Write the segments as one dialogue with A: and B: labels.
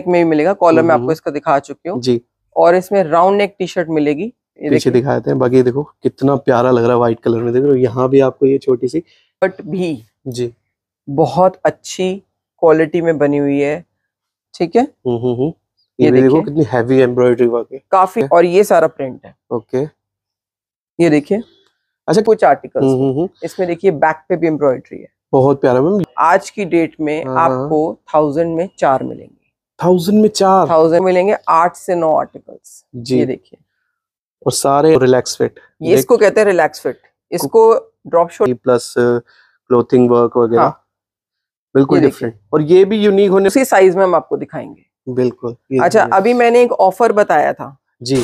A: नेक में भी मिलेगा कॉलर में हम्म, आपको हम्म। इसका दिखा चुकी हूँ जी और इसमें राउंड नेक टी शर्ट मिलेगी पीछे
B: दिखाते हैं बाकी देखो कितना प्यारा लग रहा है व्हाइट कलर में देखो यहाँ भी आपको ये छोटी सी बट भी
A: जी बहुत अच्छी क्वालिटी में बनी हुई है ठीक है
B: हम्म, ये देखो कितनी हैवी एम्ब्रॉयडरी वर्क है
A: काफी और ये सारा प्रिंट है ओके ये देखिए अच्छा कुछ आर्टिकल इसमें देखिए बैक पे भी एम्ब्रॉयडरी है
B: बहुत प्यारा मैम
A: आज की डेट में हाँ, हाँ। आपको थाउजेंड में चार मिलेंगे थाउजेंड में चार थाउजेंड मिलेंगे आठ से नौ आर्टिकल्स जी ये
B: देखिए और सारे रिलैक्स फिट ये इसको कहते हैं रिलैक्स फिट इसको drop shoulder plus clothing work वगैरह हाँ। बिल्कुल डिफरेंट
A: और ये भी यूनिक होने उसी साइज में हम आपको दिखाएंगे
B: बिल्कुल अच्छा
A: अभी मैंने एक ऑफर बताया था जी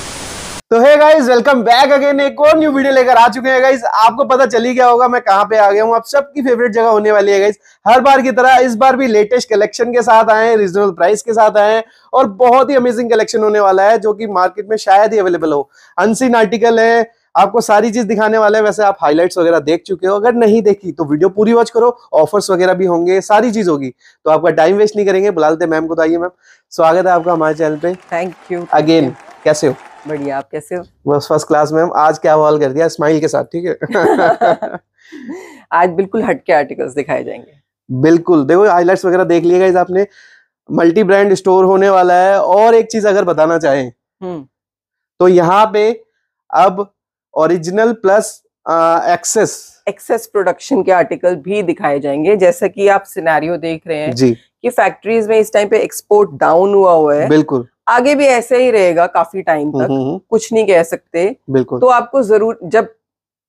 A: तो है गाइज वेलकम
B: बैक अगेन एक और न्यू वीडियो लेकर आ चुके हैं गाइज आपको पता चली गया होगा मैं कहाँ पे आ गया हूँ आप सबकी फेवरेट जगह होने वाली है गाइज हर बार की तरह इस बार भी लेटेस्ट कलेक्शन के साथ आए हैं रिजनेबल प्राइस के साथ आए हैं और बहुत ही अमेजिंग कलेक्शन होने वाला है जो कि मार्केट में शायद ही अवेलेबल हो अनसिन आर्टिकल है आपको सारी चीज दिखाने वाला है वैसे आप हाइलाइट्स वगैरह देख चुके हो अगर नहीं देखी तो वीडियो पूरी वॉच करो ऑफर्स वगैरह भी होंगे सारी चीज होगी तो आपका टाइम वेस्ट नहीं करेंगे बुलाते मैम को तो आइए मैम स्वागत है आपका हमारे चैनल पे थैंक यू अगेन कैसे हो
A: बढ़िया आप कैसे हो
B: बस फर्स्ट क्लास मैम आज क्या हवाल कर दिया स्माइल के साथ ठीक है आज बिल्कुल हटके आर्टिकल्स दिखाए जाएंगे बिल्कुल देखो आईलाइट वगैरह देख लिएगा आपने मल्टी ब्रांड स्टोर होने वाला है और एक चीज अगर बताना चाहे हम्म। तो यहाँ पे
A: अब original plus access access production के आर्टिकल भी दिखाए जाएंगे जैसा कि आप सिनेरियो देख रहे हैं जी कि फैक्ट्रीज में इस टाइम पे एक्सपोर्ट डाउन हुआ हुआ है बिल्कुल आगे भी ऐसे ही रहेगा काफी टाइम हम्म, तक हम्म, हम्म। कुछ नहीं कह सकते बिल्कुल तो आपको जरूर जब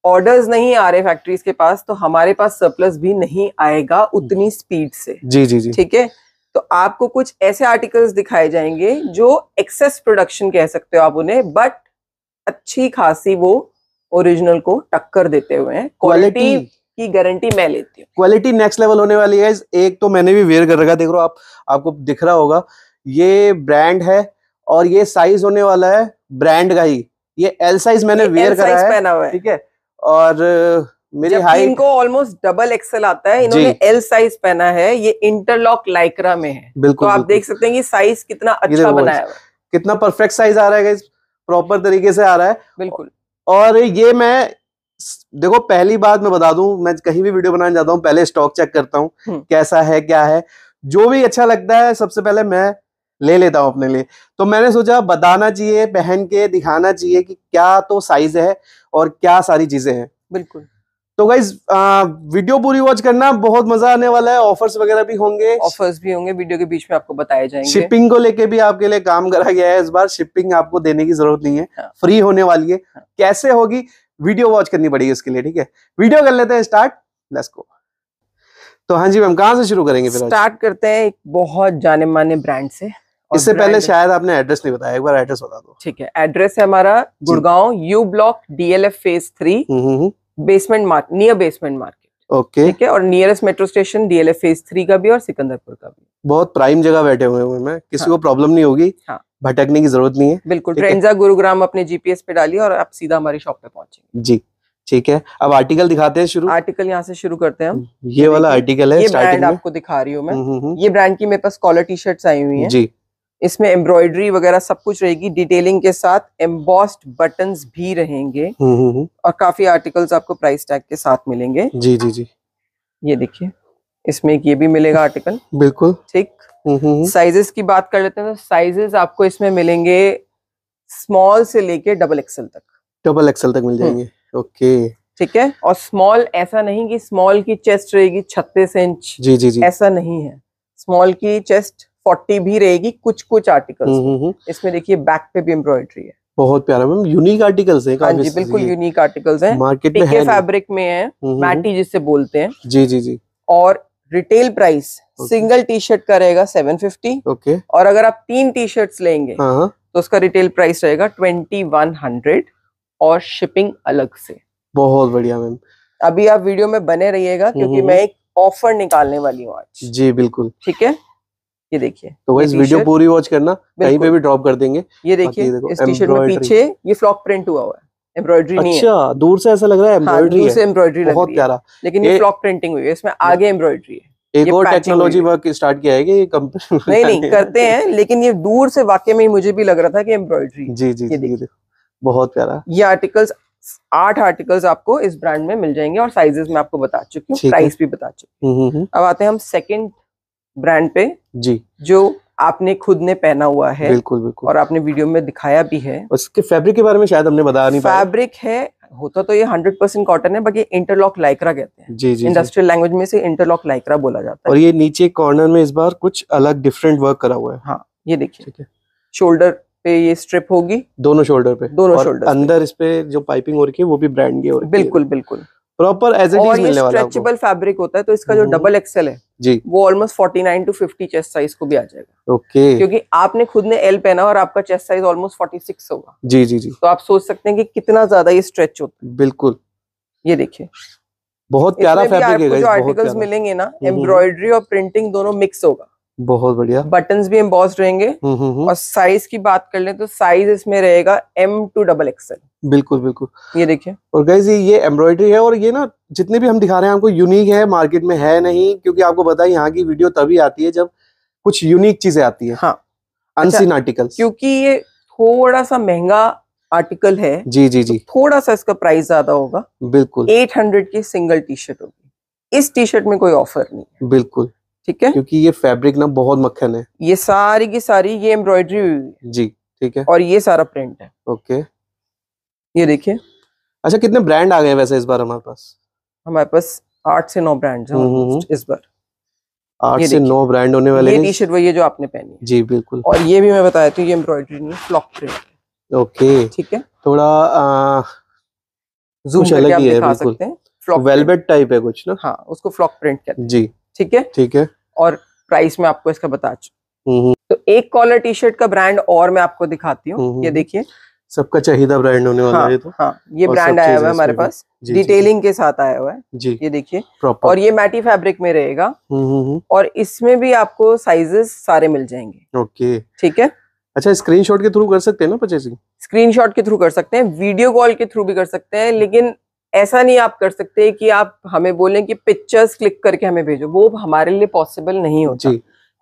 A: ऑर्डर्स नहीं आ रहे फैक्ट्रीज के पास तो हमारे पास सरप्लस भी नहीं आएगा उतनी स्पीड से जी जी जी ठीक है तो आपको कुछ ऐसे आर्टिकल्स दिखाए जाएंगे जो एक्सेस प्रोडक्शन कह सकते हो आप उन्हें बट अच्छी खासी वो ओरिजिनल को टक्कर देते हुए हैं क्वालिटी की गारंटी मैं लेती हूँ
B: क्वालिटी नेक्स्ट लेवल होने वाली है एक तो मैंने भी वेयर कर रखा देख रहा आप आपको दिख रहा होगा ये ब्रांड है और ये साइज होने वाला है ब्रांड का ही ये एल साइज मैंने वेयर करा है पहना हुआ है ठीक है और uh, मेरी हाइट इनको
A: ऑलमोस्ट डबल एक्सेल आता है इन्होंने एल साइज पहना है ये इंटरलॉक लाइक्रा में है बिल्कुल तो आप देख सकते हैं कि साइज कितना अच्छा बनाया हुआ है
B: कितना परफेक्ट साइज आ रहा है प्रॉपर तरीके से आ रहा है बिल्कुल और ये मैं देखो पहली बात मैं बता दूं मैं कहीं भी वीडियो बनाने जाता हूं पहले स्टॉक चेक करता हूं हम्म। कैसा है क्या है जो भी अच्छा लगता है सबसे पहले मैं ले लेता हूँ अपने लिए तो मैंने सोचा बताना चाहिए पहन के दिखाना चाहिए कि क्या तो साइज है और क्या सारी चीजें हैं बिल्कुल तो गाइज वीडियो पूरी वॉच करना बहुत मजा आने वाला है ऑफर्स वगैरह भी होंगे ऑफर्स भी होंगे वीडियो के बीच में आपको बताए जाएंगे शिपिंग को लेके भी आपके लिए काम करा गया है इस बार शिपिंग आपको देने की जरूरत नहीं है हाँ। फ्री होने वाली है हाँ। कैसे होगी वीडियो वॉच करनी पड़ेगी इसके लिए ठीक है वीडियो कर लेते हैं स्टार्ट लेट्स गो तो हाँ जी मैम कहाँ से शुरू करेंगे फिर स्टार्ट
A: करते हैं एक बहुत जाने माने ब्रांड से इससे पहले शायद आपने एड्रेस नहीं बताया एक बार एड्रेस बता दो ठीक है एड्रेस है हमारा Gurgaon U block DLF phase three basement market near basement market okay okay. ठीक है और nearest metro station DLF phase three का भी और सिकंदरपुर का भी
B: बहुत प्राइम जगह बैठे हुए हैं मैं किसी हाँ। को प्रॉब्लम नहीं होगी हाँ। भटकने की जरूरत नहीं है
A: बिल्कुल ट्रेंजा गुरुग्राम अपने जीपीएस पे डालिए और आप सीधा हमारी शॉप पे पहुंचेंगे
B: जी ठीक है
A: अब आर्टिकल दिखाते हैं शुरू आर्टिकल यहाँ से शुरू करते हैं हम
B: ये वाला आर्टिकल है ये ब्रांड आपको
A: दिखा रही हूँ मैं हम्म, हम्म, हम्म। ये ब्रांड की मेरे पास कॉलर टी शर्ट आई हुई है जी इसमें एम्ब्रॉयडरी वगैरह सब कुछ रहेगी डिटेलिंग के साथ एम्बॉस्ड बटन भी रहेंगे हम्म, हम्म, हम्म। और काफी आर्टिकल्स आपको प्राइस टैग के साथ मिलेंगे जी जी जी ये देखिए इसमें ये भी मिलेगा आर्टिकल बिल्कुल ठीक साइजेस की बात कर लेते हैं तो साइजेस आपको इसमें मिलेंगे स्मॉल से लेके डबल एक्सएल तक
B: डबल एक्सएल तक मिल जाएंगे ओके
A: ठीक है और स्मॉल ऐसा नहीं कि स्मॉल की चेस्ट रहेगी छत्तीस इंच जी जी जी ऐसा नहीं है स्मॉल की चेस्ट फोर्टी भी रहेगी कुछ कुछ आर्टिकल्स इसमें देखिए बैक पे भी एम्ब्रॉयडरी है
B: बहुत प्यारा मैम यूनिक हाँ आर्टिकल्स है हाँ जी बिल्कुल यूनिक
A: आर्टिकल्स है मार्केट में है फैब्रिक में है मैटी जिससे बोलते हैं जी जी जी और retail price single T shirt का रहेगा सेवन फिफ्टी ओके और अगर आप तीन टी शर्ट लेंगे हाँ, हाँ। तो उसका रिटेल प्राइस रहेगा ट्वेंटी वन हंड्रेड और शिपिंग अलग से बहुत बढ़िया मैम अभी आप वीडियो में बने रहिएगा क्योंकि हम्म, हम्म, मैं हम्म। एक ऑफर निकालने वाली हूँ आज जी बिल्कुल ठीक है ये देखिए तो इस वीडियो पूरी
B: वॉच करना कहीं पे भी ड्रॉप कर देंगे ये देखिए इस टी शर्ट में पीछे
A: ये फ्लॉक प्रिंट हुआ हुआ है एम्ब्रॉयडरी नहीं अच्छा दूर से ऐसा लग रहा है एम्ब्रॉयडरी हाँ, से एम्ब्रॉयडरी बहुत प्यारा लेकिन ये फ्लॉक प्रिंटिंग हुई है इसमें आगे एम्ब्रॉयडरी है एक और टेक्नोलॉजी
B: वर्क स्टार्ट किया है कि ये नहीं नहीं करते
A: हैं लेकिन ये दूर से वाकई में मुझे भी लग रहा था कि एम्ब्रॉयडरी जी जी जी बहुत प्यारा ये आर्टिकल्स आठ आर्टिकल्स आपको इस ब्रांड में मिल जाएंगे और साइजेस में आपको बता चुकी हूँ प्राइस भी बता चुकी हूँ हम्म, हम्म, हम्म। अब आते हैं हम सेकंड ब्रांड पे जी जो आपने खुद ने पहना हुआ है बिल्कुल बिल्कुल और आपने वीडियो में दिखाया भी है उसके फैब्रिक के बारे में शायद हमने बताया नहीं फैब्रिक है होता तो ये हंड्रेड परसेंट कॉटन है बाकी इंटरलॉक लाइक्रा कहते हैं जी जी इंडस्ट्रियल लैंग्वेज में से इंटरलॉक लाइक्रा बोला जाता है और
B: ये नीचे कॉर्नर में इस बार कुछ अलग डिफरेंट वर्क करा हुआ है हाँ ये देखिए शोल्डर पे ये स्ट्रिप होगी दोनों शोल्डर पे दोनों शोल्डर अंदर इस पे जो पाइपिंग हो रही है वो भी ब्रांड की हो रही है बिल्कुल बिल्कुल प्रॉपर एज एट इज मिलने वाला है स्ट्रेचेबल
A: फैब्रिक होता है तो इसका जो डबल हम्म। एक्सेल है जी वो ऑलमोस्ट 49 टू 50 चेस्ट साइज को भी आ जाएगा
B: ओके okay. क्योंकि
A: आपने खुद ने एल पहना और आपका चेस्ट साइज ऑलमोस्ट 46 होगा जी जी जी तो आप सोच सकते हैं कि कितना ज्यादा ये स्ट्रेच होता है बिल्कुल ये देखिए बहुत प्यारा फैब्रिक है गाइस बहुत आर्टिकल्स मिलेंगे ना एम्ब्रॉयडरी हम्म, हम्म। और प्रिंटिंग दोनों मिक्स होगा बहुत बढ़िया बटन भी एम्बॉस्ड रहेंगे हम्म, हम्म, हम्म। और साइज की बात कर ले तो साइज इसमें रहेगा एम टू डबल एक्सएल
B: बिल्कुल बिल्कुल ये देखिए और गैस ये एम्ब्रॉयडरी है और ये ना जितने भी हम दिखा रहे हैं आपको यूनिक है मार्केट में है नहीं क्योंकि आपको पता यहाँ की वीडियो तभी आती है जब कुछ यूनिक चीजें आती है हाँ
A: अनसिन अच्छा, आर्टिकल क्योंकि ये थोड़ा सा महंगा आर्टिकल है जी जी तो जी थोड़ा सा इसका प्राइस ज्यादा होगा
B: बिल्कुल एट
A: हंड्रेड की सिंगल टी शर्ट होगी इस टी शर्ट में कोई ऑफर नहीं
B: बिल्कुल ठीक है क्योंकि ये फैब्रिक ना बहुत मक्खन है
A: ये सारी की सारी ये एम्ब्रॉयडरी हुई है जी ठीक है और ये सारा प्रिंट है
B: ओके ये देखिए अच्छा कितने ब्रांड आ गए वैसे इस बार हमारे पास
A: हमारे पास आठ से नौ ब्रांड हम्म, हम्म, हम्म। इस बार
B: आठ से नौ ब्रांड होने वाले ये टी शर्ट
A: वही है जो आपने पहनी है जी बिल्कुल और ये भी मैं बताया था तो ये एम्ब्रॉयडरी नहीं फ्लॉक प्रिंट
B: ओके ठीक है थोड़ा
A: जूम अलग ही है बिल्कुल वेलवेट टाइप है कुछ ना हाँ उसको फ्लॉक प्रिंट कहते हैं जी ठीक है ठीक है और प्राइस में आपको इसका बता तो एक कॉलर टी शर्ट का ब्रांड और मैं आपको दिखाती हूँ ये देखिए सबका चाहिदा ब्रांड होने वाला हाँ, है तो हाँ, ये ब्रांड आया हुआ है हमारे पास डिटेलिंग के साथ आया हुआ है जी ये देखिए और ये मैटी फैब्रिक में रहेगा और इसमें भी आपको साइजेस सारे मिल जाएंगे ओके ठीक है अच्छा स्क्रीनशॉट के थ्रू कर सकते हैं ना पचेसिंग स्क्रीनशॉट के थ्रू कर सकते हैं वीडियो कॉल के थ्रू भी कर सकते हैं लेकिन ऐसा नहीं आप कर सकते कि आप हमें बोलें कि पिक्चर्स क्लिक करके हमें भेजो वो हमारे लिए पॉसिबल नहीं होता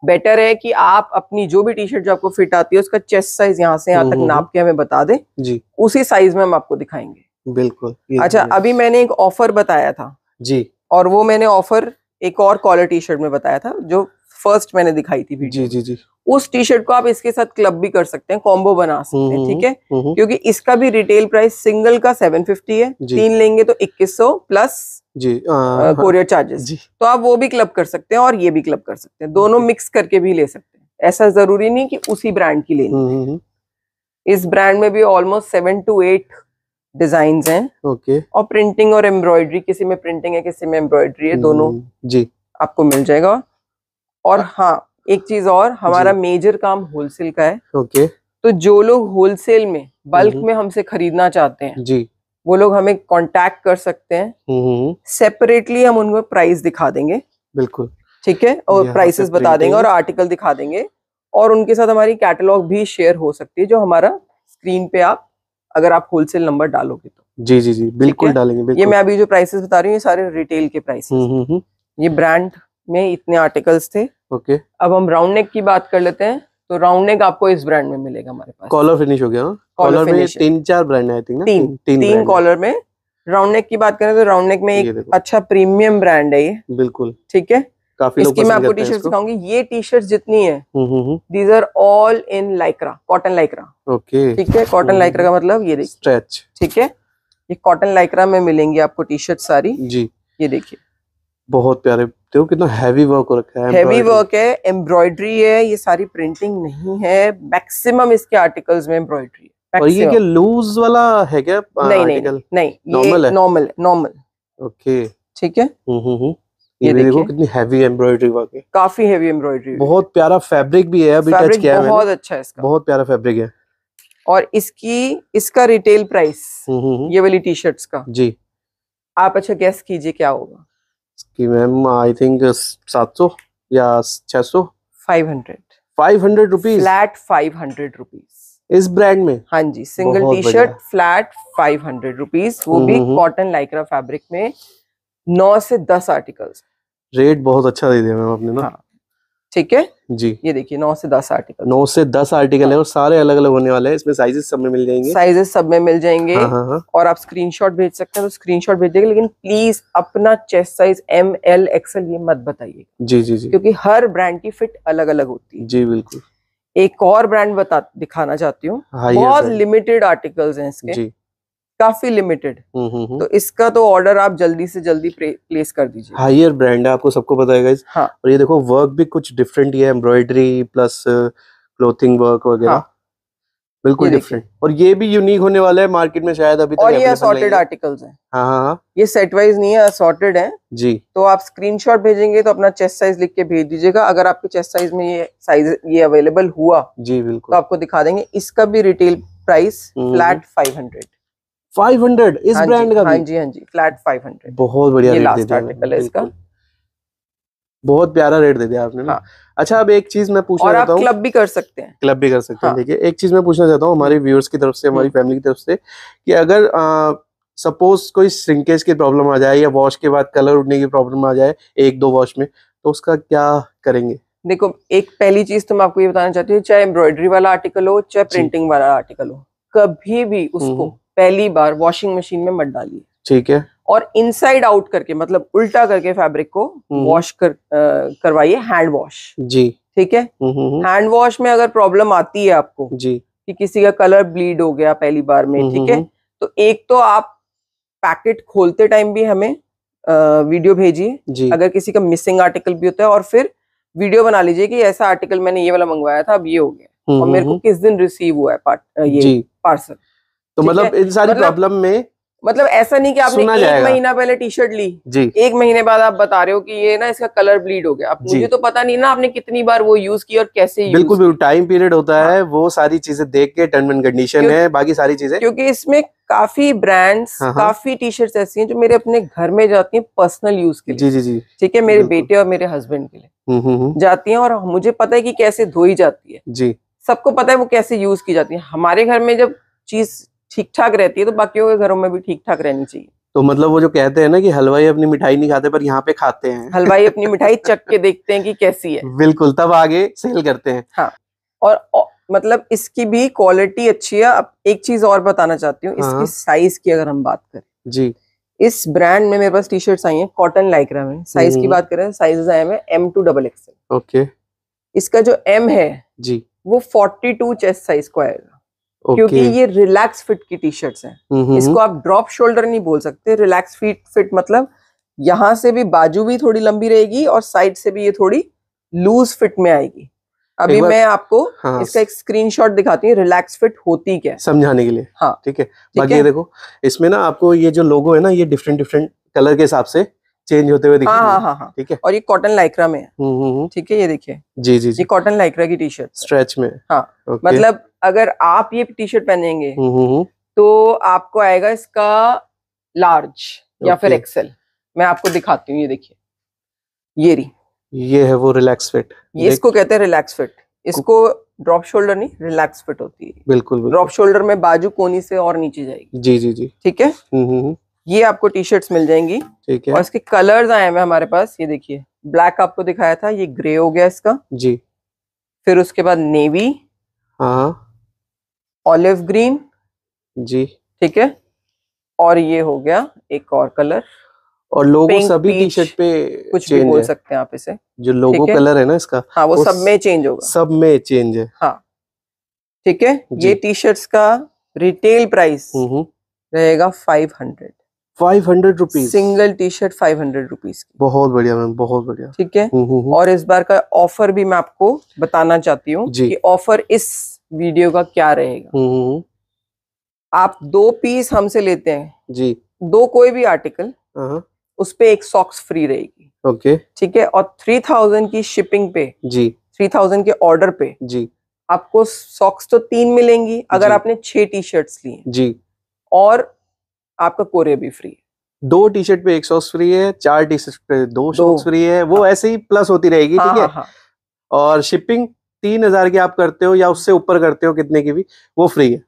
A: बेटर है कि आप अपनी जो भी टी शर्ट जो आपको फिट आती है उसका चेस्ट साइज यहाँ से यहाँ तक हम्म, हम्म, नाप के हमें बता दें जी उसी साइज में हम आपको दिखाएंगे
B: बिल्कुल अच्छा तो
A: अभी मैंने एक ऑफर बताया था जी और वो मैंने ऑफर एक और कॉलर टी शर्ट में बताया था जो फर्स्ट मैंने दिखाई थी वीडियो जी जी जी उस टी शर्ट को आप इसके साथ क्लब भी कर सकते हैं कॉम्बो बना सकते हैं हम्म, ठीक है हम्म, हम्म। क्योंकि इसका भी रिटेल प्राइस सिंगल का सेवन फिफ्टी है तीन लेंगे तो इक्कीस प्लस
B: जी कोरियर
A: चार्जेस हाँ, हाँ। तो आप वो भी क्लब कर सकते हैं और ये भी क्लब कर सकते हैं दोनों मिक्स करके भी ले सकते हैं ऐसा जरूरी नहीं कि उसी ब्रांड की लेनी इस ब्रांड में भी almost seven two eight design हैं ओके और प्रिंटिंग और एम्ब्रॉयडरी किसी में प्रिंटिंग है किसी में एम्ब्रॉयडरी है दोनों जी आपको मिल जाएगा और हाँ, हाँ एक चीज और हमारा मेजर काम होलसेल का है ओके तो जो लोग होलसेल में बल्क हम्म। में हमसे खरीदना चाहते हैं जी वो लोग हमें कांटेक्ट कर सकते
B: हैं
A: सेपरेटली हम्म, हम्म, हम उनको प्राइस दिखा देंगे बिल्कुल ठीक है और प्राइसेस बता देंगे और आर्टिकल दिखा देंगे और उनके साथ हमारी कैटलॉग भी शेयर हो सकती है जो हमारा स्क्रीन पे आप अगर आप होलसेल नंबर डालोगे
B: तो जी जी जी बिल्कुल डालेंगे बिल्कुल। ये मैं अभी
A: जो प्राइसेस बता रही हूँ ये सारे रिटेल के प्राइसेस ये ब्रांड में इतने आर्टिकल्स थे ओके अब हम राउंड नेक की बात कर लेते हैं तो राउंड नेक आपको इस ब्रांड में मिलेगा हमारे पास कॉलर
B: फिनिश हो गया कॉलर हाँ? में तीन चार ब्रांड है तीन तीन, तीन, तीन कॉलर
A: में राउंड नेक की बात करें तो राउंड नेक में एक अच्छा प्रीमियम ब्रांड है ये बिल्कुल ठीक है काफी इसकी मैं आपको टी शर्ट दिखाऊंगी ये टी शर्ट जितनी है these are all in Lycra cotton Lycra okay ठीक है कॉटन लाइक्रा का मतलब ये स्ट्रेच ठीक है ये कॉटन लाइक्रा में मिलेंगी आपको टी शर्ट सारी जी ये देखिए बहुत प्यारे
B: देखो कितना हैवी वर्क रखा है हैवी वर्क
A: है एम्ब्रॉयडरी है ये सारी प्रिंटिंग नहीं है मैक्सिमम इसके आर्टिकल्स में एम्ब्रॉयडरी और ये क्या
B: लूज वाला
A: है क्या नहीं आर्टिकल? नहीं नॉर्मल है नॉर्मल नॉर्मल
B: ओके ठीक है हम्म, हम्म, हम्म। ये, ये देखो कितनी हैवी एम्ब्रॉयडरी वर्क है
A: काफी हैवी एम्ब्रॉयडरी बहुत
B: प्यारा फैब्रिक भी है
A: अभी टच किया है बहुत अच्छा है इसका
B: बहुत प्यारा फैब्रिक है
A: और इसकी इसका रिटेल प्राइस
B: ये वाली
A: टी शर्ट का जी आप अच्छा गेस कीजिए क्या होगा
B: इसकी मैम आई
A: थिंक सात सौ या छह सौ five hundred five hundred rupees flat five hundred rupees इस ब्रांड में हाँ जी single T shirt flat five hundred rupees वो भी हम्म, हम्म। कॉटन लाइक्रा फैब्रिक में नौ से दस आर्टिकल्स
B: रेट बहुत अच्छा दे दिया मैम आपने ना हाँ। ठीक है जी
A: ये देखिए नौ से दस आर्टिकल
B: नौ से दस आर्टिकल हाँ। है और सारे अलग अलग होने वाले हैं इसमें साइजेस सब में मिल जाएंगे साइजेस
A: सब में मिल जाएंगे हाँ हाँ।, हाँ। और आप स्क्रीनशॉट भेज सकते हैं तो स्क्रीनशॉट शॉट देंगे लेकिन प्लीज अपना chest size M L XL ये मत बताइए
B: जी जी जी क्योंकि
A: हर ब्रांड की फिट अलग अलग होती है जी बिल्कुल एक और ब्रांड बता दिखाना चाहती हूँ हाँ, बहुत लिमिटेड आर्टिकल्स हैं इसके काफी लिमिटेड हम्म, हम्म, हम्म। तो इसका तो ऑर्डर आप जल्दी से जल्दी प्लेस कर दीजिए
B: हाइयर ब्रांड है आपको सबको पता है हाँ। और ये देखो वर्क भी कुछ डिफरेंट ही है एम्ब्रॉयडरी प्लस क्लोथिंग वर्क वगैरह हाँ। बिल्कुल डिफरेंट और ये भी यूनिक होने वाला है मार्केट में शायद अभी और ये असॉर्टेड
A: आर्टिकल्स हैं हाँ हाँ, हाँ। ये सेट वाइज नहीं है असॉर्टेड है जी तो आप स्क्रीनशॉट भेजेंगे तो अपना चेस्ट साइज लिख के भेज दीजिएगा अगर आपके चेस्ट साइज में ये साइज ये अवेलेबल हुआ जी बिल्कुल तो आपको दिखा देंगे इसका भी retail price flat five hundred 500 इस ब्रांड हाँ का हाँ जी हाँ जी फ्लैट 500 बहुत बढ़िया ये लास्ट आर्टिकल इसका
B: बहुत प्यारा रेट दे दिया आपने हाँ। अच्छा अब एक चीज मैं पूछना चाहता हूँ क्लब
A: भी कर सकते हैं
B: क्लब भी कर सकते हैं ठीक हाँ। है एक चीज मैं पूछना चाहता हूँ हमारे व्यूअर्स की तरफ से हमारी फैमिली हम्म। की तरफ से कि अगर सपोज कोई श्रिंकेज की प्रॉब्लम आ जाए या वॉश के बाद कलर उठने की प्रॉब्लम आ जाए एक दो वॉश में तो उसका क्या करेंगे
A: देखो एक पहली चीज तो मैं आपको ये बताना चाहती हूँ चाहे एम्ब्रॉयडरी वाला आर्टिकल हो चाहे प्रिंटिंग वाला आर्टिकल हो कभी भी हम्म, उसको हम्म। पहली बार वॉशिंग मशीन में मत डालिए ठीक है और इनसाइड आउट करके मतलब उल्टा करके फैब्रिक को वॉश हम्म। कर करवाइए हैंड वॉश जी ठीक है हैंड हम्म, वॉश हम्म, में अगर प्रॉब्लम आती है आपको जी कि किसी का कलर ब्लीड हो गया पहली बार में ठीक है तो एक तो आप पैकेट खोलते टाइम भी हमें आ, वीडियो भेजिए अगर किसी का मिसिंग आर्टिकल भी होता है और फिर वीडियो बना लीजिए कि ऐसा आर्टिकल मैंने ये वाला मंगवाया था अब ये हो गया और मेरे को किस दिन रिसीव हुआ है ये पार्सल तो मतलब इन सारी प्रॉब्लम मतलब में मतलब ऐसा नहीं कि आपने एक महीना पहले टी शर्ट ली जी एक महीने बाद आप बता रहे हो कि ये ना इसका कलर ब्लीड हो गया अब मुझे तो पता नहीं ना आपने कितनी बार वो यूज की और कैसे बिल्कुल
B: टाइम पीरियड होता
A: हाँ। है वो सारी चीजें देख के टर्म एंड कंडीशन है बाकी सारी चीजें क्योंकि इसमें काफी ब्रांड्स हाँ, हाँ। काफी टी शर्ट ऐसी हैं जो मेरे अपने घर में जाती है पर्सनल यूज के लिए जी जी जी ठीक है मेरे बेटे और मेरे हस्बैंड के लिए हम्म, हम्म, हम्म। जाती है और मुझे पता है की कैसे धोई जाती है जी सबको पता है वो कैसे यूज की जाती है हमारे घर में जब चीज ठीक ठाक रहती है तो बाकियों के घरों में भी ठीक ठाक रहनी चाहिए
B: तो मतलब वो जो कहते हैं ना कि हलवाई अपनी मिठाई नहीं खाते पर यहाँ पे खाते हैं
A: हलवाई अपनी मिठाई चक के देखते हैं कि कैसी है
B: बिल्कुल तब आगे सेल करते हैं
A: हाँ और, मतलब इसकी भी क्वालिटी अच्छी है अब एक चीज और बताना चाहती हूँ हाँ, हाँ। इसकी साइज की अगर हम बात करें जी इस ब्रांड में मेरे पास टी शर्ट आई है कॉटन लाइक्रा में साइज की हम्म। बात करें साइज आए हैं M to double XL okay इसका जो एम है जी वो फोर्टी टू चेस्ट साइज को आएगा
B: okay. क्योंकि ये
A: रिलैक्स फिट की टी शर्ट है इसको आप ड्रॉप शोल्डर नहीं बोल सकते रिलैक्स फिट फिट मतलब यहाँ से भी बाजू भी थोड़ी लंबी रहेगी और साइड से भी ये थोड़ी लूज फिट में आएगी
B: अभी मैं आपको
A: हाँ, इसका एक स्क्रीनशॉट दिखाती हूँ रिलैक्स फिट होती क्या
B: समझाने के लिए हाँ ठीक है बाकी ये देखो इसमें ना आपको ये जो लोगो है ना
A: ये डिफरेंट डिफरेंट कलर के हिसाब से चेंज होते हुए दिखा हाँ, हाँ हाँ हाँ ठीक है और ये कॉटन लाइक्रा में हम्म, हम्म, हम्म। ठीक है ये देखिए जी जी जी कॉटन लाइक्रा की टी शर्ट स्ट्रेच में हाँ मतलब अगर आप ये टी शर्ट पहनेंगे तो आपको आएगा इसका लार्ज या फिर एक्सेल मैं आपको दिखाती हूँ ये देखिए
B: ये री ये है वो रिलैक्स फिट ये इसको
A: कहते हैं रिलैक्स फिट इसको ड्रॉप शोल्डर नहीं रिलैक्स फिट होती है
B: बिल्कुल। ड्रॉप
A: शोल्डर में बाजू कोनी से और नीचे जाएगी जी जी जी ठीक है ये आपको टी शर्ट मिल जाएंगी ठीक है और इसके कलर्स आए हुए हमारे पास ये देखिए ब्लैक आपको दिखाया था ये ग्रे हो गया इसका जी फिर उसके बाद नेवी हाँ ऑलिव हाँ। ग्रीन जी ठीक है और ये हो गया एक और कलर और लोगो सभी टी शर्ट पे कुछ भी बोल सकते हैं आप इसे
B: जो लोगो कलर है ना इसका हाँ वो, वो सब में चेंज होगा सब में चेंज है
A: हाँ ठीक है ये टी शर्ट्स का रिटेल प्राइस हम्म, हम्म। रहेगा five hundred five hundred rupees single T shirt five hundred rupees बहुत बढ़िया मैम बहुत बढ़िया ठीक है हम्म, हम्म, हम्म। और इस बार का ऑफर भी मैं आपको बताना चाहती हूँ कि ऑफर इस वीडियो का क्या
B: रहेगा
A: आप दो पीस हमसे लेते हैं जी दो कोई भी आर्टिकल हाँ, हाँ। उस पे एक सॉक्स फ्री रहेगी ओके ठीक है और थ्री थाउजेंड की शिपिंग पे जी थ्री थाउजेंड के ऑर्डर पे जी आपको सॉक्स तो तीन मिलेंगी अगर आपने छह टी शर्ट्स ली जी और आपका कोरियर भी फ्री
B: दो टी शर्ट पे एक सॉक्स फ्री है चार टी शर्ट पे दो सॉक्स फ्री है वो हाँ। ऐसे ही प्लस होती रहेगी हाँ, ठीक है हाँ, हाँ। और शिपिंग तीन हजार की आप करते हो या उससे ऊपर करते हो कितने की भी वो फ्री है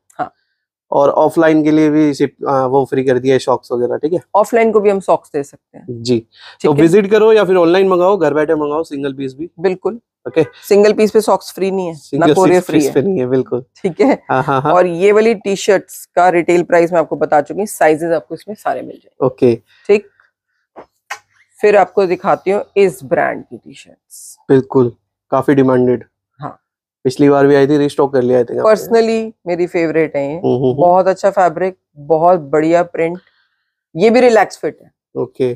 B: और ऑफलाइन के लिए भी वो फ्री कर दिया है शॉक्स वगैरह ठीक है
A: ऑफलाइन को भी हम सॉक्स दे सकते
B: हैं जी तो विजिट
A: करो या फिर ऑनलाइन मंगाओ घर बैठे मंगाओ सिंगल पीस भी बिल्कुल ओके सिंगल पीस पे सॉक्स फ्री नहीं है ना कोरियर फ्री है
B: नहीं है बिल्कुल ठीक है
A: हाँ, हाँ, हाँ। और ये वाली टी शर्ट्स का रिटेल प्राइस मैं आपको बता चुकी हूँ साइजेस आपको इसमें सारे मिल जाए ओके ठीक फिर आपको दिखाती हूँ इस ब्रांड की टी शर्ट
B: बिल्कुल काफी डिमांडेड पिछली बार भी आई थी रिस्टॉक कर लिया आई पर्सनली
A: मेरी फेवरेट है हम्म, हम्म, हम्म। बहुत अच्छा फैब्रिक बहुत बढ़िया प्रिंट ये भी रिलैक्स फिट है
B: ओके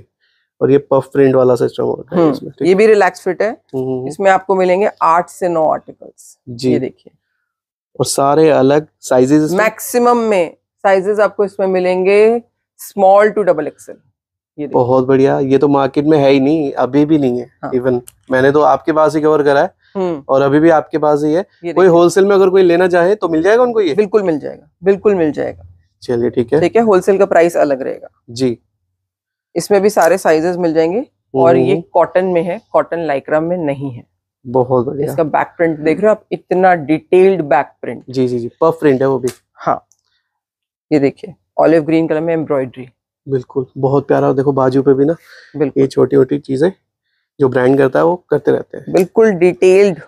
B: और ये पफ प्रिंट वाला सिस्टम होता है इसमें ये भी
A: रिलैक्स फिट है इसमें आपको मिलेंगे आठ से नौ आर्टिकल्स जी
B: देखिए और सारे अलग साइजेस
A: मैक्सिमम में साइजेस आपको इसमें मिलेंगे स्मॉल टू डबल एक्सेल
B: बहुत बढ़िया ये तो मार्केट में है ही नहीं अभी भी नहीं है इवन हाँ। मैंने तो आपके पास ही कवर करा है हम्म। और अभी भी आपके पास ही है कोई होलसेल में अगर
A: कोई लेना चाहे तो मिल जाएगा उनको ये बिल्कुल मिल जाएगा बिल्कुल मिल जाएगा चलिए ठीक है ठीक है होलसेल का प्राइस अलग रहेगा जी इसमें भी सारे साइजेस मिल जाएंगे और ये कॉटन हम्म। में है कॉटन लाइक्रा में नहीं है बहुत बढ़िया इसका बैक प्रिंट देख रहे हो आप इतना डिटेल्ड बैक प्रिंट जी जी जी पफ प्रिंट है वो भी हाँ ये देखिए ऑलिव ग्रीन कलर में
B: एम्ब्रॉयडरी बिल्कुल बहुत प्यारा देखो बाजू पे भी ना बिल्कुल ये छोटी छोटी चीजें जो ब्रांड करता है वो करते रहते हैं
A: बिल्कुल डिटेल्ड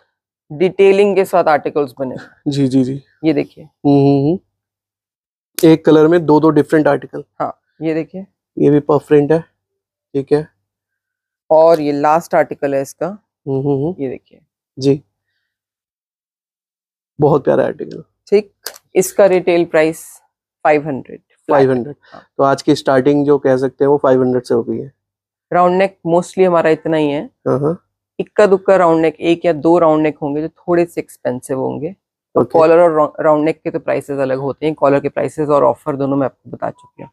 A: डिटेलिंग के साथ आर्टिकल्स बने जी जी जी ये देखिए
B: हम्म, हम्म, हम्म। एक कलर में दो दो डिफरेंट आर्टिकल हाँ ये देखिए ये भी पफ है ठीक है
A: और ये लास्ट आर्टिकल है इसका ये देखिए
B: जी बहुत प्यारा आर्टिकल
A: ठीक इसका रिटेल प्राइस 500 500 हाँ।
B: तो आज की स्टार्टिंग जो कह सकते हैं वो 500 से हो गई है
A: राउंड नेक मोस्टली हमारा इतना ही है uh-huh. इक्का दुक्का राउंड नेक एक या दो राउंड नेक होंगे जो थोड़े से एक्सपेंसिव होंगे तो कॉलर और राउंड नेक के तो प्राइसेस अलग होते हैं कॉलर के प्राइसेस और ऑफर दोनों मैं आपको बता चुकी हूँ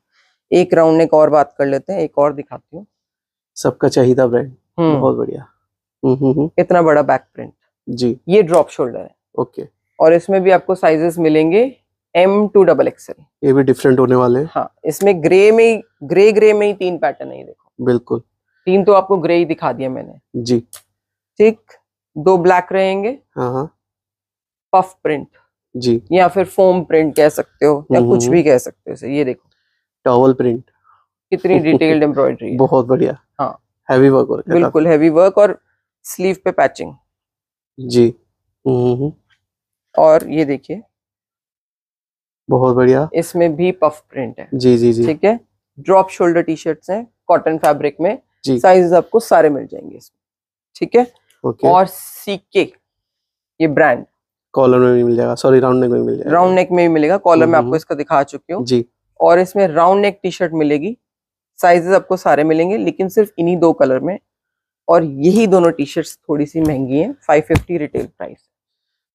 A: एक राउंड नेक और बात कर लेते हैं एक और दिखाती हूँ
B: सबका चाहिए ब्रांड हम्म। बहुत बढ़िया हम्म, हम्म,
A: इतना बड़ा बैक प्रिंट जी ये ड्रॉप शोल्डर है ओके और इसमें भी आपको साइजेस मिलेंगे एम टू डबल एक्सएल
B: ये भी डिफरेंट होने वाले हैं
A: हाँ इसमें ग्रे में ग्रे ग्रे में ही तीन पैटर्न है देखो बिल्कुल तीन तो आपको ग्रे ही दिखा दिया मैंने जी ठीक दो ब्लैक रहेंगे हाँ, हाँ। पफ प्रिंट जी या फिर फोम प्रिंट कह सकते हो या हम्म, कुछ हम्म। भी कह सकते हो ये देखो टॉवल प्रिंट कितनी डिटेल्ड एम्ब्रॉयडरी बहुत बढ़िया हाँ
B: हैवी वर्क और बिल्कुल
A: हैवी वर्क और स्लीव पे पैचिंग
B: जी हम्म,
A: और ये देखिए बहुत बढ़िया इसमें भी पफ प्रिंट है जी जी जी ठीक है ड्रॉप शोल्डर टी शर्ट्स हैं कॉटन फैब्रिक में साइजेस आपको सारे मिल जाएंगे ठीक है okay. और सीके ये ब्रांड
B: कॉलर में भी मिल जाएगा सॉरी राउंड नेक में मिल जाएगा
A: राउंड नेक में भी मिलेगा कॉलर में आपको इसका दिखा चुकी हूँ जी और इसमें राउंड नेक टी शर्ट मिलेगी साइजेस आपको सारे मिलेंगे लेकिन सिर्फ इन्हीं दो कलर में और यही दोनों टी शर्ट थोड़ी सी महंगी हैं 550 रिटेल प्राइस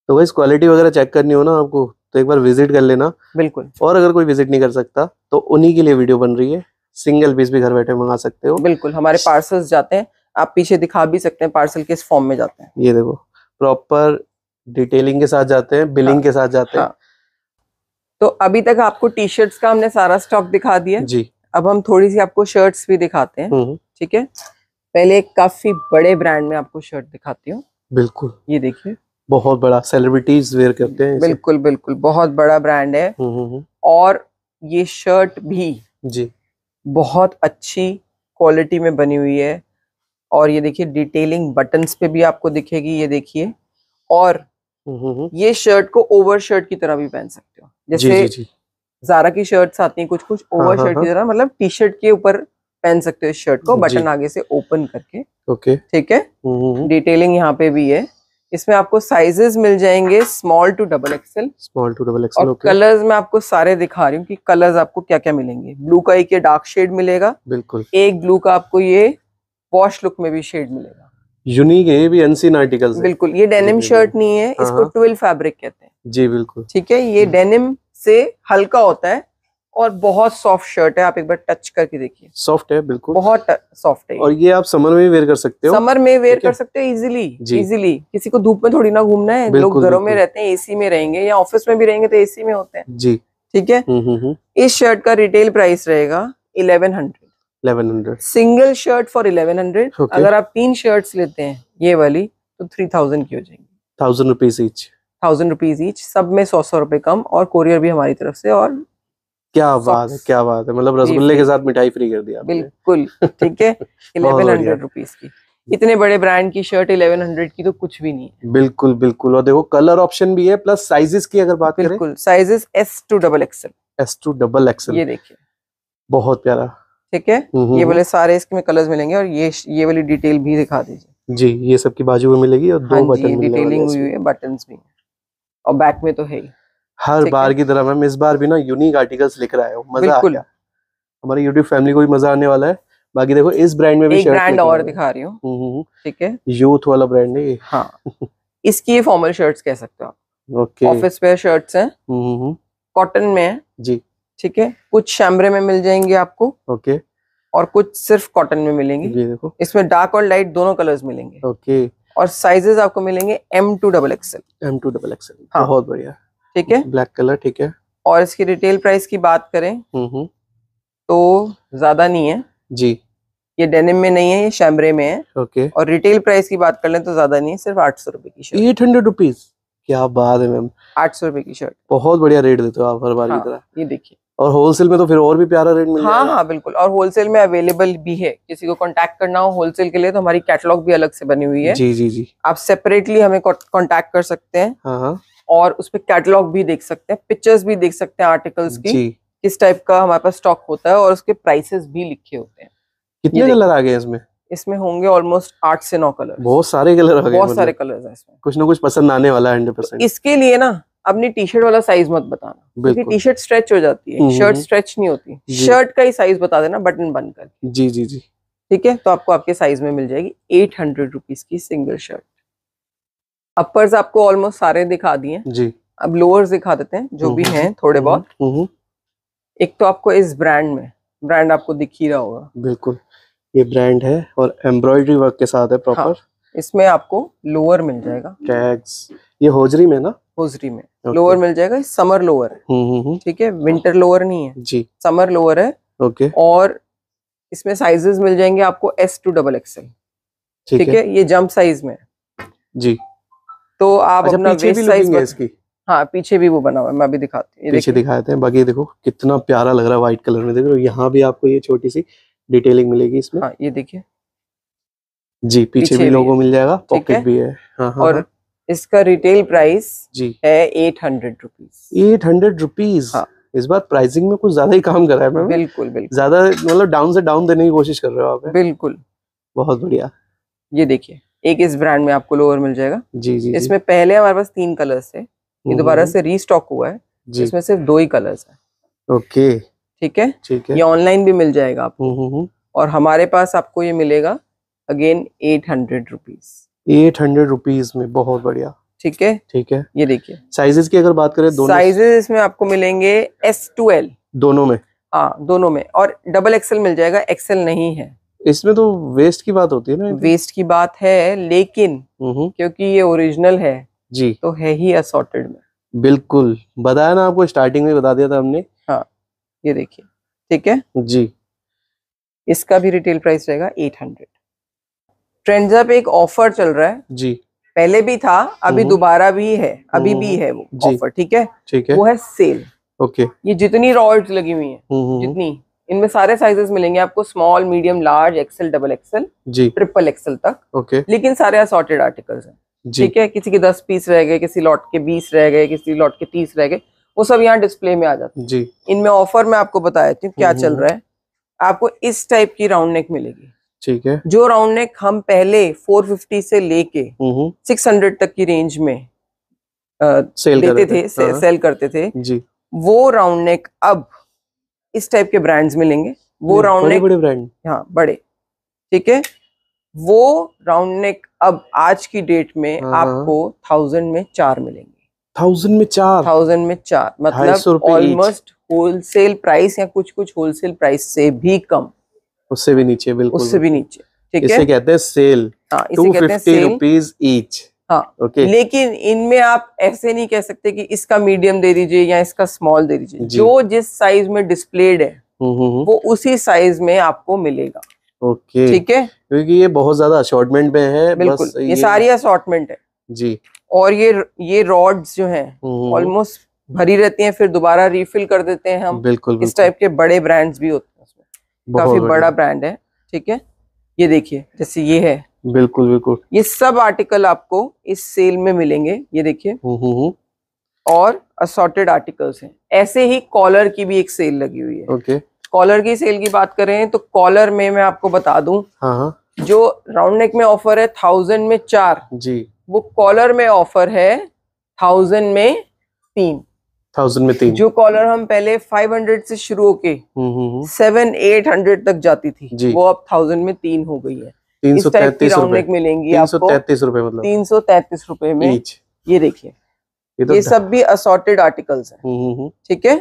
B: तो वैसे क्वालिटी वगैरह चेक करनी हो ना आपको तो एक बार विजिट कर लेना बिल्कुल और अगर कोई विजिट नहीं कर सकता तो उन्हीं के लिए वीडियो बन रही है सिंगल पीस भी घर बैठे मंगा सकते हो बिल्कुल हमारे पार्सल जाते हैं आप पीछे दिखा भी सकते हैं पार्सल किस फॉर्म में जाते हैं ये देखो प्रॉपर डिटेलिंग के साथ जाते हैं बिलिंग हाँ, के साथ जाते हाँ। हैं
A: तो अभी तक आपको टी शर्ट्स का हमने सारा स्टॉक दिखा दिया जी अब हम थोड़ी सी आपको शर्ट्स भी दिखाते हैं हम्म। ठीक है पहले एक काफी बड़े ब्रांड में आपको शर्ट दिखाती हूँ बिल्कुल ये देखिए
B: बहुत बड़ा सेलिब्रिटीज वेयर करते हैं बिल्कुल
A: बिल्कुल बहुत बड़ा ब्रांड है हम्म, हम्म, और ये शर्ट भी जी बहुत अच्छी क्वालिटी में बनी हुई है और ये देखिए डिटेलिंग बटन्स पे भी आपको दिखेगी ये देखिए और हम्म, हम्म, हम्म। ये शर्ट को ओवर शर्ट की तरह भी पहन सकते हो जैसे जी, जी, जी. जारा की शर्ट्स आती हैं कुछ कुछ ओवर शर्ट की हाँ। तरह मतलब टी शर्ट के ऊपर पहन सकते हो इस शर्ट को बटन आगे से ओपन करके ओके ठीक है डिटेलिंग यहाँ पे भी है इसमें आपको साइजेस मिल जाएंगे small to double XL
B: small to double XL colours
A: मैं आपको सारे दिखा रही हूँ कि कलर्स आपको क्या क्या मिलेंगे ब्लू का एक ये डार्क शेड मिलेगा बिल्कुल एक ब्लू का आपको ये वॉश लुक में भी शेड मिलेगा
B: यूनिक है ये भी अनसीन आर्टिकल बिल्कुल
A: ये डेनिम शर्ट नहीं है इसको ट्विल हाँ। फैब्रिक कहते हैं जी बिल्कुल ठीक है ये डेनिम से हल्का होता है और बहुत सॉफ्ट शर्ट है आप एक बार टच करके देखिए सॉफ्ट है बिल्कुल बहुत सॉफ्ट है
B: और ये आप समर में वेयर कर सकते हो समर में वेयर कर सकते
A: हो इजीली इजीली किसी को धूप में थोड़ी ना घूमना है लोग घरों में रहते हैं एसी में रहेंगे या ऑफिस में भी रहेंगे तो एसी में होते हैं जी ठीक है हम्म, हम्म, हम्म। इस शर्ट का रिटेल प्राइस रहेगा eleven hundred eleven hundred single shirt for eleven hundred अगर आप तीन शर्ट लेते हैं ये वाली तो थ्री थाउजेंड की हो जाएगी
B: thousand rupees each
A: thousand rupees each सब में सौ सौ रुपए कम और कोरियर भी हमारी तरफ से और क्या बात है क्या बात है मतलब रसगुल्ले के साथ
B: मिठाई फ्री कर दिया
A: बिल्कुल ठीक है इलेवन हंड्रेड रुपीज की इतने बड़े ब्रांड की शर्ट इलेवन हंड्रेड की तो कुछ भी नहीं
B: है बिल्कुल बिल्कुल और देखो कलर ऑप्शन भी है प्लस साइजेस
A: की अगर बात बिल्कुल sizes S to double XL S to double XL ये देखिए बहुत प्यारा ठीक है हम्म, हम्म, ये वाले हम्म। सारे इसमें कलर्स मिलेंगे और ये ये वाली डिटेल भी दिखा दीजिए
B: जी ये सबकी बाजू में मिलेगी और दो बटन हाँ डिटेलिंग हुई है
A: बटन भी और बैक में तो है ही
B: हर बार की तरह मैम इस बार भी ना यूनिक आर्टिकल्स लिख रहा है मजा हमारे यूट्यूब फैमिली को भी मजा आने वाला है बाकी देखो इस ब्रांड में भी एक ब्रांड और दिखा
A: रही हूँ हम्म, हम्म, हम्म। ठीक है
B: यूथ वाला ब्रांड है हाँ
A: इसकी ये फॉर्मल शर्ट्स कह सकते हो आप ऑफिस वेयर शर्ट्स हैं कॉटन में है जी ठीक है कुछ शैम्बरे में मिल जाएंगे आपको ओके और कुछ सिर्फ कॉटन में मिलेंगे देखो इसमें डार्क और लाइट दोनों कलर्स मिलेंगे ओके और साइजेस आपको मिलेंगे M to double XL M to double XL बहुत बढ़िया ठीक है ब्लैक कलर ठीक है और इसकी रिटेल प्राइस की बात करें हम्म, हम्म। तो ज्यादा नहीं है जी ये डेनिम में नहीं है ये शैमरे में है ओके और रिटेल प्राइस की बात कर लें तो ज्यादा नहीं है सिर्फ आठ सौ रुपए की
B: शर्ट एट हंड्रेड रुपीज क्या बात है मैम
A: आठ सौ रुपए की शर्ट
B: बहुत बढ़िया रेट देते हो आप हर बार हाँ, की तरह ये देखिए और होलसेल में तो फिर और भी प्यारा रेट मिलेगा हाँ हाँ
A: बिल्कुल और होलसेल में अवेलेबल भी है किसी को कांटेक्ट करना हो होलसेल के लिए तो हमारी कैटलॉग भी अलग से बनी हुई है जी जी जी आप सेपरेटली हमें कांटेक्ट कर सकते हैं हाँ, हाँ। और उस पर कैटलॉग भी देख सकते हैं पिक्चर्स भी देख सकते हैं आर्टिकल्स की किस टाइप का हमारे पास स्टॉक होता है और उसके प्राइसेस भी लिखे होते हैं
B: कितने कलर आ गए इसमें
A: इसमें होंगे ऑलमोस्ट आठ से नौ कलर
B: बहुत सारे कलर आ गए बहुत सारे कलर मतलब है इसमें कुछ ना कुछ पसंद आने वाला है हंड्रेड तो
A: इसके लिए ना अपनी टी शर्ट वाला साइज मत बताना क्योंकि टी शर्ट स्ट्रेच हो जाती है शर्ट हम्म, स्ट्रेच हम्म। नहीं होती शर्ट का ही साइज बता देना बटन बंद कर जी जी जी ठीक है तो आपको आपके साइज में मिल जाएगी एट हंड्रेड रुपीज की सिंगल शर्ट अपर्स आपको ऑलमोस्ट सारे दिखा दिए जी अब लोअर्स दिखा देते हैं जो भी हम्म, हैं थोड़े हम्म, बहुत हम्म, एक तो आपको इस ब्रांड में ब्रांड आपको दिख ही रहा होगा
B: बिल्कुल ये ब्रांड है और एम्ब्रॉयडरी वर्क के साथ है प्रॉपर हाँ,
A: इसमें आपको लोअर मिल जाएगा टैग्स ये होजरी में ना होजरी में लोअर मिल जाएगा समर लोअर है ठीक है विंटर लोअर नहीं है जी समर लोअर है ओके और इसमें साइजेस मिल जाएंगे आपको एस टू डबल एक्सएल ठीक है ये जम्प साइज में जी तो आप अच्छा, अपना वेस्ट साइज इसकी हाँ पीछे भी वो बना हुआ है मैं अभी दिखाती हूँ पीछे
B: दिखाते हैं बाकी देखो कितना प्यारा लग रहा है व्हाइट कलर में देखो यहाँ भी आपको ये छोटी सी डिटेलिंग मिलेगी इसमें हाँ, ये देखिए जी पीछे, पीछे भी भी लोगो मिल जाएगा पॉकेट भी है
A: हाँ, हाँ, और हाँ। इसका रिटेल प्राइस जी है eight hundred rupees
B: eight hundred rupees इस बार प्राइसिंग में कुछ ज्यादा ही काम कर रहा है मैम बिल्कुल
A: बिल्कुल ज्यादा मतलब डाउन से डाउन देने की कोशिश कर रहे हो आप बिल्कुल बहुत बढ़िया ये देखिए एक इस ब्रांड में आपको लोअर मिल जाएगा जी जी इसमें पहले हमारे पास तीन कलर्स थे ये हम्म। दोबारा से रीस्टॉक हुआ है इसमें सिर्फ दो ही कलर्स
B: है ओके
A: ठीक है ठीक है ये ऑनलाइन भी मिल जाएगा आपको हम्म, हम्म, और हमारे पास आपको ये मिलेगा again eight hundred rupees
B: eight hundred rupees में बहुत बढ़िया ठीक है ठीक है ये देखिए साइजेस की अगर बात करें दोनों
A: साइजेस इसमें आपको मिलेंगे एस टू एल दोनों में हाँ दोनों में और डबल एक्सएल मिल जाएगा एक्सएल नहीं है इसमें तो वेस्ट की बात होती है ना वेस्ट की बात है लेकिन क्योंकि ये ओरिजिनल है जी तो है ही असोर्टेड में
B: बिल्कुल बताया ना आपको स्टार्टिंग में बता दिया था हमने हाँ ये देखिए ठीक है जी
A: इसका भी रिटेल प्राइस रहेगा एट हंड्रेड ट्रेंड पे एक ऑफर चल रहा है जी पहले भी था अभी दोबारा भी है अभी भी है वो ऑफर ठीक है ठीक है वो है सेल ओके ये जितनी रॉड्स लगी हुई है जितनी इनमें सारे साइजेस मिलेंगे आपको small medium large XL double XL जी ट्रिपल एक्सेल तक ओके लेकिन सारे असॉर्टेड आर्टिकल्स हैं ठीक है किसी के दस पीस रह गए किसी लॉट के बीस रह गए किसी लॉट के तीस रह गए वो सब यहाँ डिस्प्ले में आ जाते हैं जी इनमें ऑफर में आपको बता देती हूँ क्या हम्म, चल हम्म। रहा है आपको इस टाइप की राउंड नेक मिलेगी ठीक है जो राउंड नेक हम पहले 450 से लेके 600 हम्म, तक की रेंज में आ, सेल देते थे, थे हाँ। से, सेल करते थे जी वो राउंड नेक अब इस टाइप के ब्रांड्स मिलेंगे वो राउंड नेक बड़े ब्रांड हाँ बड़े ठीक है वो राउंड नेक अब आज की डेट में हाँ, हाँ। आपको थाउजेंड में चार मिलेंगे थाउजेंड में चार थाउजेंड में चार मतलब ऑलमोस्ट होलसेल प्राइस या कुछ कुछ होलसेल प्राइस से भी कम उससे भी नीचे बिल्कुल उससे भी नीचे ठीक है हाँ, इसे
B: कहते हैं sale two fifty rupees each हाँ okay. लेकिन
A: इनमें आप ऐसे नहीं कह सकते कि इसका मीडियम दे दीजिए या इसका स्मॉल दे दीजिए जो जिस साइज में डिस्प्लेड है हम्म, हम्म, हम्म। वो उसी साइज में आपको मिलेगा ओके ठीक है
B: क्योंकि ये बहुत ज्यादा असॉर्टमेंट में है बिल्कुल ये, ये सारी
A: असॉर्टमेंट है जी और ये ये रॉड्स जो हैं ऑलमोस्ट भरी रहती हैं फिर दोबारा रिफिल कर देते हैं हम बिल्कुल, बिल्कुल। इस टाइप के बड़े ब्रांड्स भी होते हैं
B: उसमें काफी बड़ा
A: ब्रांड है ठीक है ये देखिए जैसे ये है
B: बिल्कुल बिल्कुल
A: ये सब आर्टिकल आपको इस सेल में मिलेंगे ये देखिए
B: हम्म, हम्म, हम्म।
A: और असॉर्टेड आर्टिकल्स हैं ऐसे ही कॉलर की भी एक सेल लगी हुई है ओके कॉलर की सेल की बात करें तो कॉलर में मैं आपको बता दूं हाँ।, हाँ। जो राउंड नेक में ऑफर है थाउजेंड में चार जी वो कॉलर में ऑफर है थाउजेंड में तीन थाउजेंड में तीन जो कॉलर हम पहले फाइव हंड्रेड से शुरू होके सेवन एट हंड्रेड तक जाती थी वो अब थाउजेंड में तीन हो गई है तीन सौ तैतीस मिलेंगी तीन सौ तैतीस रूपए मतलब तीन सौ तैतीस रूपए में ये देखिए ये, तो ये सब भी असोर्टेड आर्टिकल्स है ठीक है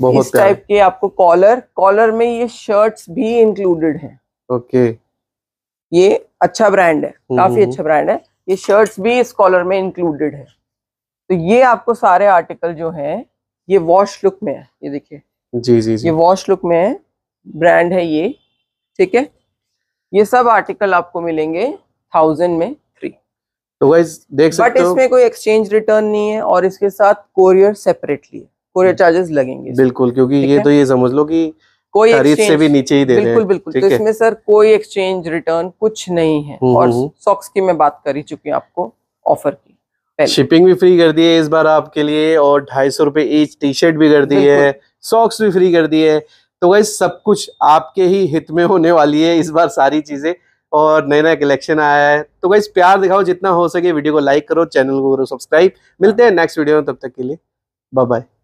A: बहुत इस टाइप के आपको कॉलर कॉलर में ये शर्ट्स भी इंक्लूडेड है ओके ये अच्छा ब्रांड है हम्म, काफी हम्म, अच्छा ब्रांड हम्म। है ये शर्ट्स भी इस कॉलर में इंक्लूडेड है तो ये आपको सारे आर्टिकल जो है ये वॉश लुक में है ये देखिए जी जी जी ये वॉश लुक में है ब्रांड है ये ठीक है ये सब आर्टिकल आपको मिलेंगे थाउजेंड में थ्री
B: तो देख सकते बट इसमें
A: कोई एक्सचेंज रिटर्न नहीं है और इसके साथ कोरियर सेपरेटली कोरियर चार्जेस लगेंगे
B: बिल्कुल क्योंकि ये तो ये समझ लो कि
A: कोई से भी नीचे ही दे बिल्कुल बिल्कुल तो इसमें सर कोई एक्सचेंज रिटर्न कुछ नहीं है हम्म, और सॉक्स हम्म, हम्म। की मैं बात कर ही चुकी हूँ आपको ऑफर की शिपिंग
B: भी फ्री कर दी है इस बार आपके लिए और ढाई सौ रुपए ईच टी शर्ट भी कर दी है सॉक्स भी फ्री कर दी है तो वही सब कुछ आपके ही हित में होने वाली है इस बार सारी चीज़ें और नया नया कलेक्शन आया है तो वही प्यार दिखाओ जितना हो सके वीडियो को लाइक करो चैनल को करो सब्सक्राइब मिलते हैं नेक्स्ट वीडियो में तब तक के लिए बाय बाय